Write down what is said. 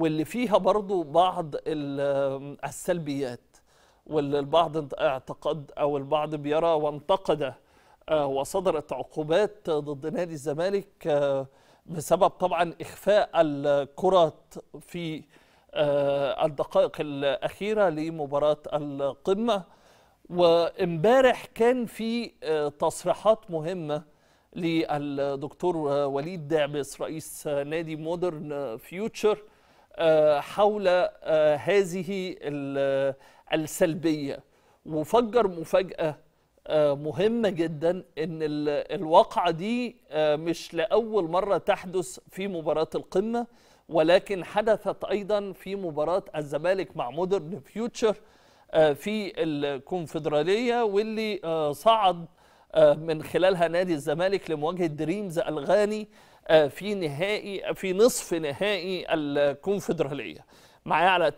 واللي فيها برضو بعض السلبيات واللي البعض اعتقد او البعض بيرى وانتقد آه، وصدرت عقوبات ضد نادي الزمالك آه، بسبب طبعا اخفاء الكرات في آه، الدقائق الاخيره لمباراه القمه وامبارح كان في تصريحات مهمه للدكتور وليد دعبس رئيس نادي مودرن فيوتشر آه، حول آه، هذه آه، السلبية وفجر مفاجأة مهمة جدا أن الواقعة دي مش لأول مرة تحدث في مباراة القمة ولكن حدثت أيضا في مباراة الزمالك مع مودرن فيوتشر في الكونفدرالية واللي صعد من خلالها نادي الزمالك لمواجهة دريمز الغاني آه، في نهائي في نصف نهائي الكونفدراليه معايا على التليفون